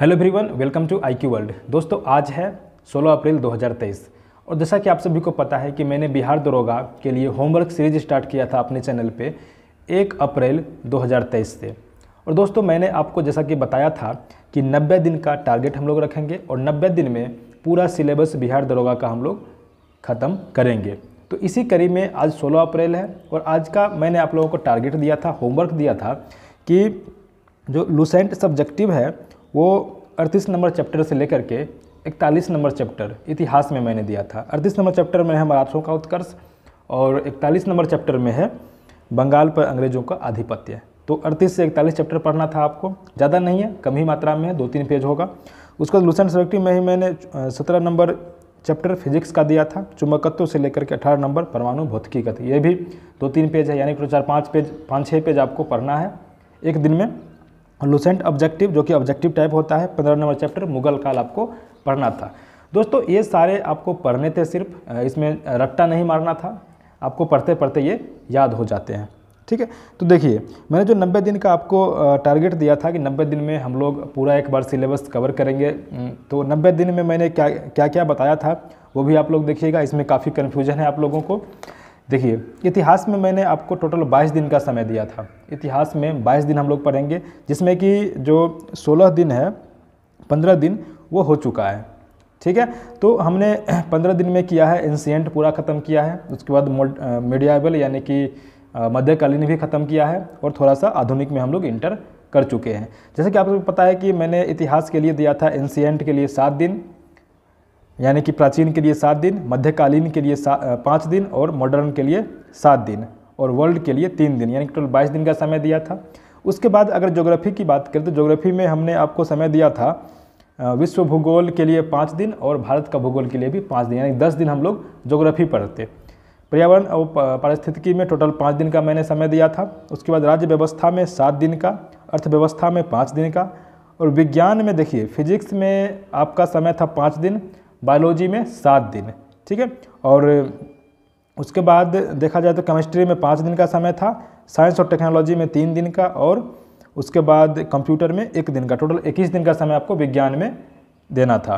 hello everyone welcome to I Q world दोस्तों आज है 16 अप्रैल 2023 और जैसा कि आप सभी को पता है कि मैंने बिहार दरोगा के लिए होमवर्क सीरीज स्टार्ट किया था अपने चैनल पे 1 अप्रैल 2023 से और दोस्तों मैंने आपको जैसा कि बताया था कि 90 दिन का टारगेट हम लोग रखेंगे और 90 दिन में पूरा सिलेबस बिहार दरोगा का हम लोग ख़त्म करेंगे तो इसी कड़ी में आज सोलह अप्रैल है और आज का मैंने आप लोगों को टारगेट दिया था होमवर्क दिया था कि जो लूसेंट सब्जेक्टिव है वो अड़तीस नंबर चैप्टर से लेकर के इकतालीस नंबर चैप्टर इतिहास में मैंने दिया था अड़तीस नंबर चैप्टर में है मराठों का उत्कर्ष और इकतालीस नंबर चैप्टर में है बंगाल पर अंग्रेज़ों का आधिपत्य तो अड़तीस से इकतालीस चैप्टर पढ़ना था आपको ज़्यादा नहीं है कम ही मात्रा में है दो तीन पेज होगा उसके बाद लूसेंट सेलेक्टिव में ही मैंने सत्रह नंबर चैप्टर फिजिक्स का दिया था चुंबकत्व से लेकर के अठारह नंबर परमाणु भौतिकी का था ये भी दो तीन पेज है यानी कि चार पाँच पेज पाँच छः पेज आपको पढ़ना है एक दिन में लुसेंट ऑब्जेक्टिव जो कि ऑब्जेक्टिव टाइप होता है पंद्रह नंबर चैप्टर मुगल काल आपको पढ़ना था दोस्तों ये सारे आपको पढ़ने थे सिर्फ इसमें रट्टा नहीं मारना था आपको पढ़ते पढ़ते ये याद हो जाते हैं ठीक है तो देखिए मैंने जो 90 दिन का आपको टारगेट दिया था कि 90 दिन में हम लोग पूरा एक बार सिलेबस कवर करेंगे तो 90 दिन में मैंने क्या क्या क्या बताया था वो भी आप लोग देखिएगा इसमें काफ़ी कन्फ्यूजन है आप लोगों को देखिए इतिहास में मैंने आपको टोटल 22 दिन का समय दिया था इतिहास में 22 दिन हम लोग पढ़ेंगे जिसमें कि जो 16 दिन है 15 दिन वो हो चुका है ठीक है तो हमने 15 दिन में किया है इंसिडेंट पूरा ख़त्म किया है उसके बाद मीडियाबल यानी कि मध्यकालीन भी ख़त्म किया है और थोड़ा सा आधुनिक में हम लोग इंटर कर चुके हैं जैसे कि आप पता है कि मैंने इतिहास के लिए दिया था इंसिडेंट के लिए सात दिन यानी कि प्राचीन के लिए सात दिन मध्यकालीन के लिए पाँच दिन और मॉडर्न के लिए सात दिन और वर्ल्ड के लिए तीन दिन यानी टोटल बाईस दिन का समय दिया था उसके बाद अगर ज्योग्राफी की बात करें तो ज्योग्राफी में हमने आपको समय दिया था विश्व भूगोल के लिए पाँच दिन और भारत का भूगोल के लिए भी पाँच दिन यानी दस दिन हम लोग ज्योग्राफी पढ़ते पर्यावरण और पारिस्थितिकी में टोटल पाँच दिन का मैंने समय दिया था उसके बाद राज्य व्यवस्था में सात दिन का अर्थव्यवस्था में पाँच दिन का और विज्ञान में देखिए फिजिक्स में आपका समय था पाँच दिन बायोलॉजी में सात दिन ठीक है और उसके बाद देखा जाए तो केमिस्ट्री में पाँच दिन का समय था साइंस और टेक्नोलॉजी में तीन दिन का और उसके बाद कंप्यूटर में एक दिन का टोटल इक्कीस दिन का समय आपको विज्ञान में देना था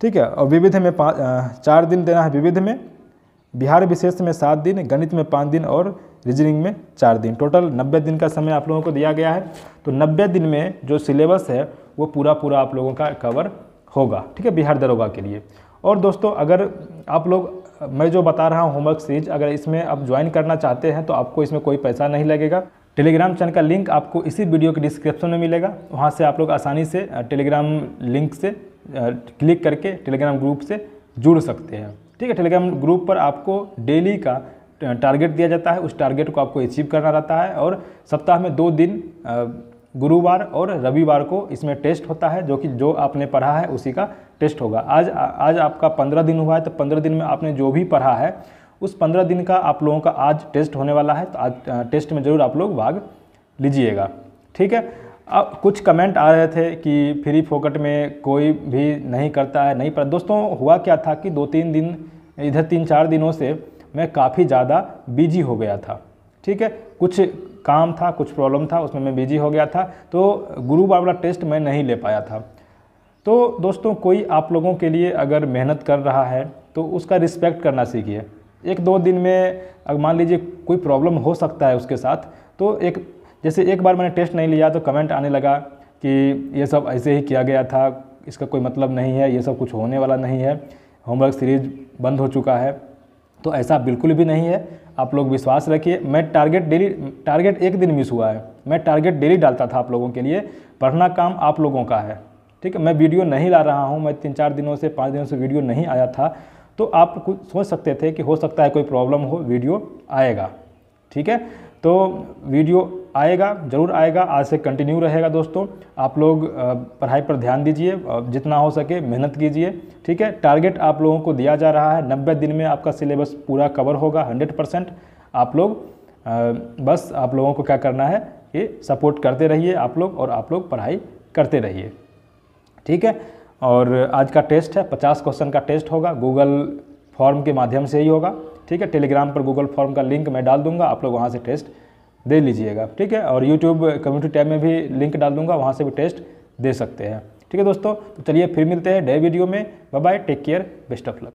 ठीक है और विविध में पाँच चार दिन देना है विविध में बिहार विशेष में सात दिन गणित में पाँच दिन और रीजनिंग में चार दिन टोटल नब्बे दिन का समय आप लोगों को दिया गया है तो नब्बे दिन में जो सिलेबस है वो पूरा पूरा आप लोगों का कवर होगा ठीक है बिहार दरोगा के लिए और दोस्तों अगर आप लोग मैं जो बता रहा हूँ होमवर्क सीरीज अगर इसमें आप ज्वाइन करना चाहते हैं तो आपको इसमें कोई पैसा नहीं लगेगा टेलीग्राम चैनल का लिंक आपको इसी वीडियो के डिस्क्रिप्शन में मिलेगा वहाँ से आप लोग आसानी से टेलीग्राम लिंक से क्लिक करके टेलीग्राम ग्रुप से जुड़ सकते हैं ठीक है टेलीग्राम ग्रुप पर आपको डेली का टारगेट दिया जाता है उस टारगेट को आपको अचीव करना रहता है और सप्ताह में दो दिन गुरुवार और रविवार को इसमें टेस्ट होता है जो कि जो आपने पढ़ा है उसी का टेस्ट होगा आज आ, आज आपका पंद्रह दिन हुआ है तो पंद्रह दिन में आपने जो भी पढ़ा है उस पंद्रह दिन का आप लोगों का आज टेस्ट होने वाला है तो आज टेस्ट में ज़रूर आप लोग भाग लीजिएगा ठीक है अब कुछ कमेंट आ रहे थे कि फ्री फोकट में कोई भी नहीं करता है नहीं पर दोस्तों हुआ क्या था कि दो तीन दिन इधर तीन चार दिनों से मैं काफ़ी ज़्यादा बिजी हो गया था ठीक है कुछ काम था कुछ प्रॉब्लम था उसमें मैं बिजी हो गया था तो गुरुवार वाला टेस्ट मैं नहीं ले पाया था तो दोस्तों कोई आप लोगों के लिए अगर मेहनत कर रहा है तो उसका रिस्पेक्ट करना सीखिए एक दो दिन में अगर मान लीजिए कोई प्रॉब्लम हो सकता है उसके साथ तो एक जैसे एक बार मैंने टेस्ट नहीं लिया तो कमेंट आने लगा कि ये सब ऐसे ही किया गया था इसका कोई मतलब नहीं है ये सब कुछ होने वाला नहीं है होमवर्क सीरीज बंद हो चुका है तो ऐसा बिल्कुल भी नहीं है आप लोग विश्वास रखिए मैं टारगेट डेली टारगेट एक दिन मिस हुआ है मैं टारगेट डेली डालता था आप लोगों के लिए पढ़ना काम आप लोगों का है ठीक है मैं वीडियो नहीं ला रहा हूँ मैं तीन चार दिनों से पाँच दिनों से वीडियो नहीं आया था तो आप कुछ सोच सकते थे कि हो सकता है कोई प्रॉब्लम हो वीडियो आएगा ठीक है तो वीडियो आएगा ज़रूर आएगा आज से कंटिन्यू रहेगा दोस्तों आप लोग पढ़ाई पर ध्यान दीजिए जितना हो सके मेहनत कीजिए ठीक है टारगेट आप लोगों को दिया जा रहा है नब्बे दिन में आपका सिलेबस पूरा कवर होगा हंड्रेड परसेंट आप लोग बस आप लोगों को क्या करना है ये सपोर्ट करते रहिए आप लोग और आप लोग पढ़ाई करते रहिए ठीक है और आज का टेस्ट है पचास क्वेश्चन का टेस्ट होगा गूगल फॉर्म के माध्यम से ही होगा ठीक है टेलीग्राम पर गूगल फॉर्म का लिंक मैं डाल दूंगा आप लोग वहाँ से टेस्ट दे लीजिएगा ठीक है और यूट्यूब कम्युनिटी टैब में भी लिंक डाल दूंगा वहाँ से भी टेस्ट दे सकते हैं ठीक है दोस्तों तो चलिए फिर मिलते हैं नए वीडियो में bye bye take care best of luck